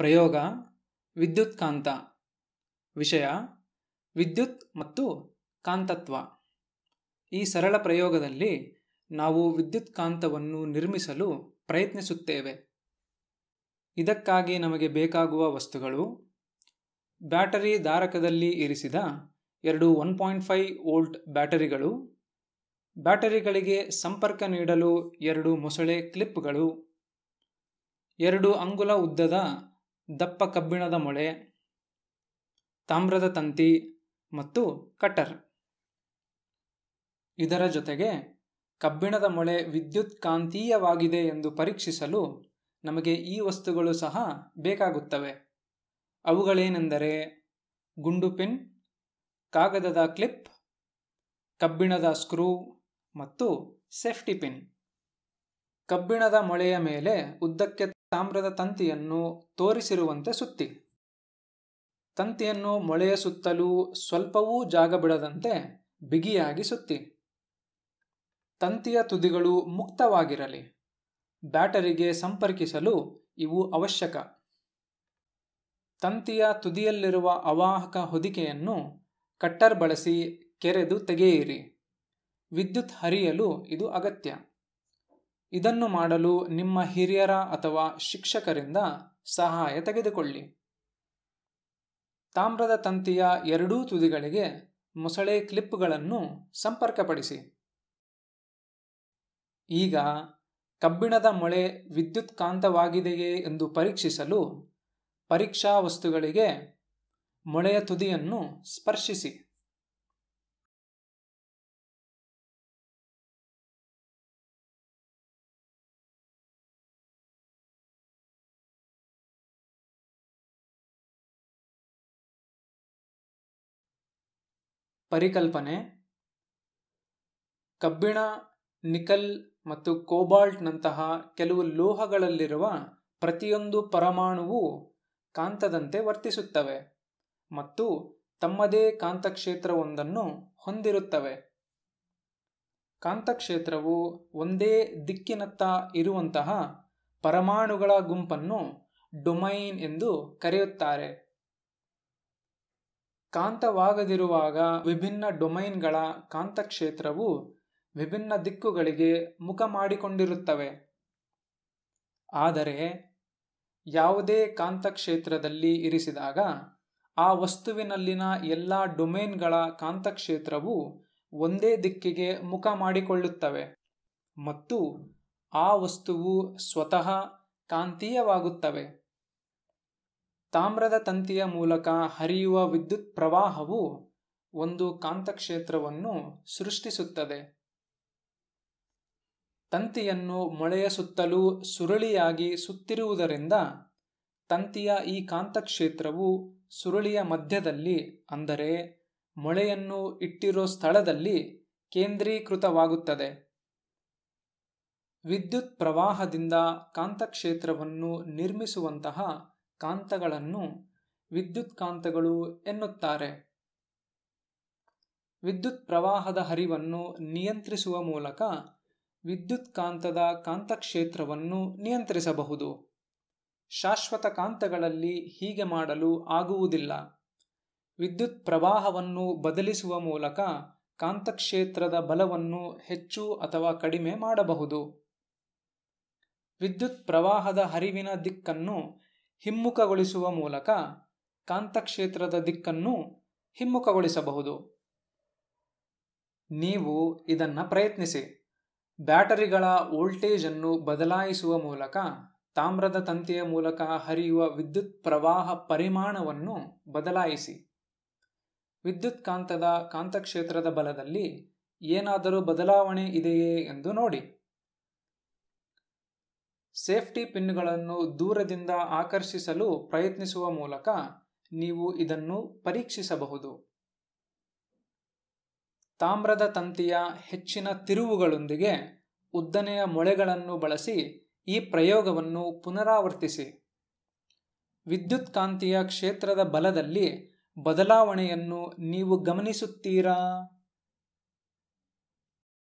ಪ್ರಯೋಗ ವಿದ್ಯುತ್ ಕಾಂತ ವಿಷಯ ವಿದ್ಯುತ್ ಮತ್ತು ಕಾಂತತ್ವ ಈ ಸರಳ ಪ್ರಯೋಗದಲ್ಲಿ ನಾವು ವಿದ್ಯುತ್ ಕಾಂತವನ್ನು ನಿರ್ಮಿಸಲು ಪ್ರಯತ್ನಿಸುತ್ತೇವೆ ಇದಕ್ಕಾಗಿ ನಮಗೆ ಬೇಕಾಗುವ ವಸ್ತುಗಳು ಬ್ಯಾಟರಿ ಧಾರಕದಲ್ಲಿ ಇರಿಸಿದ ಎರಡು ಒನ್ ಪಾಯಿಂಟ್ ಫೈ ವೋಲ್ಟ್ ಬ್ಯಾಟರಿಗಳು ಬ್ಯಾಟರಿಗಳಿಗೆ ಸಂಪರ್ಕ ನೀಡಲು ಎರಡು ಮೊಸಳೆ ಕ್ಲಿಪ್ಗಳು ಎರಡು ಅಂಗುಲ ಉದ್ದದ ದಪ್ಪ ಕಬ್ಬಿಣದ ಮೊಳೆ ತಾಮ್ರದ ತಂತಿ ಮತ್ತು ಕಟರ್ ಇದರ ಜೊತೆಗೆ ಕಬ್ಬಿಣದ ಮೊಳೆ ವಿದ್ಯುತ್ ಕಾಂತೀಯವಾಗಿದೆ ಎಂದು ಪರೀಕ್ಷಿಸಲು ನಮಗೆ ಈ ವಸ್ತುಗಳು ಸಹ ಬೇಕಾಗುತ್ತವೆ ಅವುಗಳೇನೆಂದರೆ ಗುಂಡು ಪಿನ್ ಕಾಗದದ ಕ್ಲಿಪ್ ಕಬ್ಬಿಣದ ಸ್ಕ್ರೂ ಮತ್ತು ಸೇಫ್ಟಿ ಪಿನ್ ಕಬ್ಬಿಣದ ಮೊಳೆಯ ಮೇಲೆ ಉದ್ದಕ್ಕೆ ತಾಮ್ರದ ತಂತಿಯನ್ನು ತೋರಿಸಿರುವಂತೆ ಸುತ್ತಿ ತಂತಿಯನ್ನು ಮೊಳೆಯ ಸುತ್ತಲೂ ಸ್ವಲ್ಪವೂ ಜಾಗ ಬಿಡದಂತೆ ಬಿಗಿಯಾಗಿ ಸುತ್ತಿ ತಂತಿಯ ತುದಿಗಳು ಮುಕ್ತವಾಗಿರಲಿ ಬ್ಯಾಟರಿಗೆ ಸಂಪರ್ಕಿಸಲು ಇವು ಅವಶ್ಯಕ ತಂತಿಯ ತುದಿಯಲ್ಲಿರುವ ಅವಾಹಕ ಹೊದಿಕೆಯನ್ನು ಕಟ್ಟರ್ ಬಳಸಿ ಕೆರೆದು ತೆಗೆಯಿರಿ ವಿದ್ಯುತ್ ಹರಿಯಲು ಇದು ಅಗತ್ಯ ಇದನ್ನು ಮಾಡಲು ನಿಮ್ಮ ಹಿರಿಯರ ಅಥವಾ ಶಿಕ್ಷಕರಿಂದ ಸಹಾಯ ತೆಗೆದುಕೊಳ್ಳಿ ತಾಮ್ರದ ತಂತಿಯ ಎರಡೂ ತುದಿಗಳಿಗೆ ಮೊಸಳೆ ಕ್ಲಿಪ್ಗಳನ್ನು ಸಂಪರ್ಕಪಡಿಸಿ ಈಗ ಕಬ್ಬಿಣದ ಮೊಳೆ ವಿದ್ಯುತ್ಕಾಂತವಾಗಿದೆಯೇ ಎಂದು ಪರೀಕ್ಷಿಸಲು ಪರೀಕ್ಷಾ ವಸ್ತುಗಳಿಗೆ ಮೊಳೆಯ ತುದಿಯನ್ನು ಸ್ಪರ್ಶಿಸಿ ಪರಿಕಲ್ಪನೆ ಕಬ್ಬಿಣ ನಿಕಲ್ ಮತ್ತು ಕೋಬಾಲ್ಟ್ನಂತಹ ಕೆಲವು ಲೋಹಗಳಲ್ಲಿರುವ ಪ್ರತಿಯೊಂದು ಪರಮಾಣುವು ಕಾಂತದಂತೆ ವರ್ತಿಸುತ್ತವೆ ಮತ್ತು ತಮ್ಮದೇ ಕಾಂತಕ್ಷೇತ್ರವೊಂದನ್ನು ಹೊಂದಿರುತ್ತವೆ ಕಾಂತಕ್ಷೇತ್ರವು ಒಂದೇ ದಿಕ್ಕಿನತ್ತ ಇರುವಂತಹ ಪರಮಾಣುಗಳ ಗುಂಪನ್ನು ಡೊಮೈನ್ ಎಂದು ಕರೆಯುತ್ತಾರೆ ಕಾಂತವಾಗದಿರುವಾಗ ವಿಭಿನ್ನ ಡೊಮೈನ್ಗಳ ಕಾಂತಕ್ಷೇತ್ರವು ವಿಭಿನ್ನ ದಿಕ್ಕುಗಳಿಗೆ ಮುಖ ಮಾಡಿಕೊಂಡಿರುತ್ತವೆ ಆದರೆ ಯಾವುದೇ ಕಾಂತಕ್ಷೇತ್ರದಲ್ಲಿ ಇರಿಸಿದಾಗ ಆ ವಸ್ತುವಿನಲ್ಲಿನ ಎಲ್ಲ ಡೊಮೇನ್ಗಳ ಕಾಂತಕ್ಷೇತ್ರವು ಒಂದೇ ದಿಕ್ಕಿಗೆ ಮುಖ ಮಾಡಿಕೊಳ್ಳುತ್ತವೆ ಮತ್ತು ಆ ವಸ್ತುವು ಸ್ವತಃ ಕಾಂತೀಯವಾಗುತ್ತವೆ ತಾಮ್ರದ ತಂತಿಯ ಮೂಲಕ ಹರಿಯುವ ವಿದ್ಯುತ್ ಪ್ರವಾಹವು ಒಂದು ಕಾಂತಕ್ಷೇತ್ರವನ್ನು ಸೃಷ್ಟಿಸುತ್ತದೆ ತಂತಿಯನ್ನು ಮೊಳೆಯ ಸುತ್ತಲೂ ಸುರುಳಿಯಾಗಿ ಸುತ್ತಿರುವುದರಿಂದ ತಂತಿಯ ಈ ಕಾಂತಕ್ಷೇತ್ರವು ಸುರುಳಿಯ ಮಧ್ಯದಲ್ಲಿ ಅಂದರೆ ಮೊಳೆಯನ್ನು ಇಟ್ಟಿರೋ ಸ್ಥಳದಲ್ಲಿ ಕೇಂದ್ರೀಕೃತವಾಗುತ್ತದೆ ವಿದ್ಯುತ್ ಪ್ರವಾಹದಿಂದ ಕಾಂತಕ್ಷೇತ್ರವನ್ನು ನಿರ್ಮಿಸುವಂತಹ ಕಾಂತಗಳನ್ನು ವಿದ್ಯುತ್ ಕಾಂತಗಳು ಎನ್ನುತ್ತಾರೆ ವಿದ್ಯುತ್ ಪ್ರವಾಹದ ಹರಿವನ್ನು ನಿಯಂತ್ರಿಸುವ ಮೂಲಕ ವಿದ್ಯುತ್ ಕಾಂತದ ಕಾಂತಕ್ಷೇತ್ರವನ್ನು ನಿಯಂತ್ರಿಸಬಹುದು ಶಾಶ್ವತ ಕಾಂತಗಳಲ್ಲಿ ಹೀಗೆ ಮಾಡಲು ಆಗುವುದಿಲ್ಲ ವಿದ್ಯುತ್ ಪ್ರವಾಹವನ್ನು ಬದಲಿಸುವ ಮೂಲಕ ಕಾಂತಕ್ಷೇತ್ರದ ಬಲವನ್ನು ಹೆಚ್ಚು ಅಥವಾ ಕಡಿಮೆ ಮಾಡಬಹುದು ವಿದ್ಯುತ್ ಪ್ರವಾಹದ ಹರಿವಿನ ದಿಕ್ಕನ್ನು ಹಿಮ್ಮುಖಗೊಳಿಸುವ ಮೂಲಕ ಕಾಂತಕ್ಷೇತ್ರದ ದಿಕ್ಕನ್ನು ಹಿಮ್ಮುಖಗೊಳಿಸಬಹುದು ನೀವು ಇದನ್ನು ಪ್ರಯತ್ನಿಸಿ ಬ್ಯಾಟರಿಗಳ ವೋಲ್ಟೇಜನ್ನು ಬದಲಾಯಿಸುವ ಮೂಲಕ ತಾಮ್ರದ ತಂತಿಯ ಮೂಲಕ ಹರಿಯುವ ವಿದ್ಯುತ್ ಪ್ರವಾಹ ಪರಿಮಾಣವನ್ನು ಬದಲಾಯಿಸಿ ವಿದ್ಯುತ್ ಕಾಂತದ ಕಾಂತಕ್ಷೇತ್ರದ ಬಲದಲ್ಲಿ ಏನಾದರೂ ಬದಲಾವಣೆ ಇದೆಯೇ ಎಂದು ನೋಡಿ ಸೇಫ್ಟಿ ಪಿನ್ಗಳನ್ನು ದೂರದಿಂದ ಆಕರ್ಷಿಸಲು ಪ್ರಯತ್ನಿಸುವ ಮೂಲಕ ನೀವು ಇದನ್ನು ಪರೀಕ್ಷಿಸಬಹುದು ತಾಮ್ರದ ತಂತಿಯ ಹೆಚ್ಚಿನ ತಿರುವುಗಳೊಂದಿಗೆ ಉದ್ದನೆಯ ಮೊಳೆಗಳನ್ನು ಬಳಸಿ ಈ ಪ್ರಯೋಗವನ್ನು ಪುನರಾವರ್ತಿಸಿ ವಿದ್ಯುತ್ಕಾಂತೀಯ ಕ್ಷೇತ್ರದ ಬಲದಲ್ಲಿ ಬದಲಾವಣೆಯನ್ನು ನೀವು ಗಮನಿಸುತ್ತೀರಾ